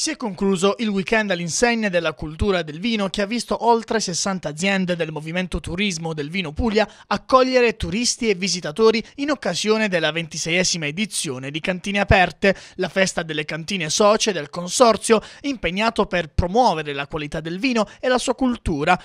Si è concluso il weekend all'insegna della cultura del vino che ha visto oltre 60 aziende del movimento turismo del vino Puglia accogliere turisti e visitatori in occasione della ventiseiesima edizione di Cantine Aperte, la festa delle cantine socie del consorzio impegnato per promuovere la qualità del vino e la sua cultura.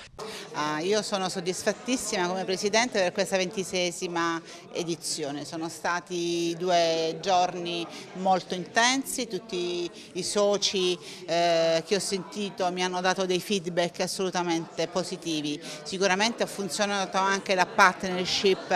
Ah, io sono soddisfattissima come presidente per questa ventiseiesima edizione, sono stati due giorni molto intensi, tutti i soci eh, che ho sentito mi hanno dato dei feedback assolutamente positivi. Sicuramente ha funzionato anche la partnership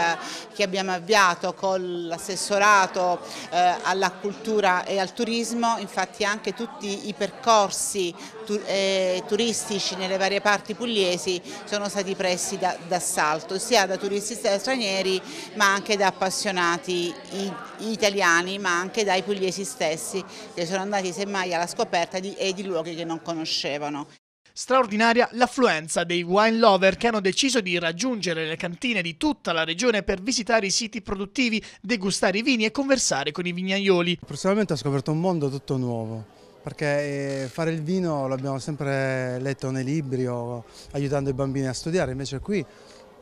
che abbiamo avviato con l'assessorato eh, alla cultura e al turismo, infatti anche tutti i percorsi tu, eh, turistici nelle varie parti pugliesi sono stati presi d'assalto, da, sia da turisti stranieri ma anche da appassionati italiani ma anche dai pugliesi stessi che sono andati semmai alla scoperta scoperta di, e di luoghi che non conoscevano. Straordinaria l'affluenza dei wine lover che hanno deciso di raggiungere le cantine di tutta la regione per visitare i siti produttivi, degustare i vini e conversare con i vignaioli. Personalmente ho scoperto un mondo tutto nuovo, perché eh, fare il vino l'abbiamo sempre letto nei libri o aiutando i bambini a studiare, invece qui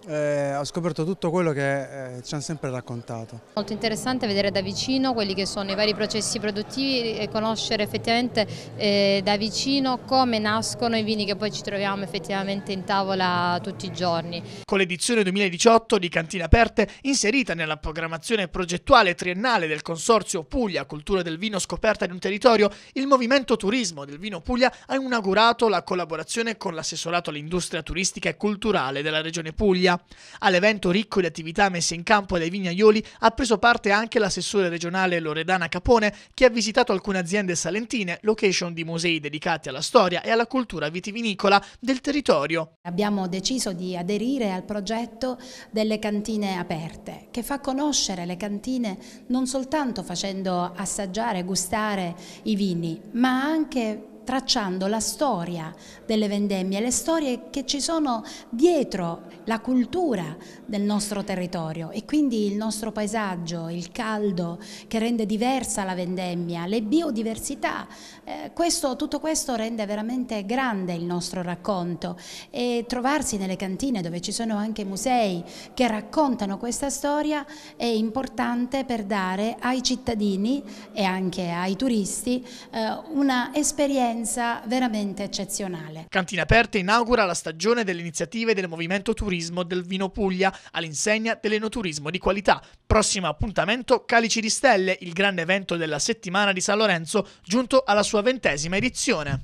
eh, ho scoperto tutto quello che eh, ci hanno sempre raccontato. Molto interessante vedere da vicino quelli che sono i vari processi produttivi e conoscere effettivamente eh, da vicino come nascono i vini che poi ci troviamo effettivamente in tavola tutti i giorni. Con l'edizione 2018 di Cantine Aperte, inserita nella programmazione progettuale triennale del Consorzio Puglia Cultura del Vino Scoperta di un Territorio, il Movimento Turismo del Vino Puglia ha inaugurato la collaborazione con l'assessorato all'industria turistica e culturale della Regione Puglia Puglia. All'evento ricco di attività messe in campo dai vignaioli ha preso parte anche l'assessore regionale Loredana Capone che ha visitato alcune aziende salentine, location di musei dedicati alla storia e alla cultura vitivinicola del territorio. Abbiamo deciso di aderire al progetto delle cantine aperte che fa conoscere le cantine non soltanto facendo assaggiare, e gustare i vini, ma anche tracciando la storia delle vendemmie, le storie che ci sono dietro la cultura del nostro territorio e quindi il nostro paesaggio, il caldo che rende diversa la vendemmia, le biodiversità, eh, questo, tutto questo rende veramente grande il nostro racconto e trovarsi nelle cantine dove ci sono anche musei che raccontano questa storia è importante per dare ai cittadini e anche ai turisti eh, una esperienza esperienza veramente eccezionale. Cantina Aperte inaugura la stagione delle iniziative del Movimento Turismo del Vino Puglia all'insegna dell'enoturismo di qualità. Prossimo appuntamento Calici di Stelle, il grande evento della settimana di San Lorenzo, giunto alla sua ventesima edizione.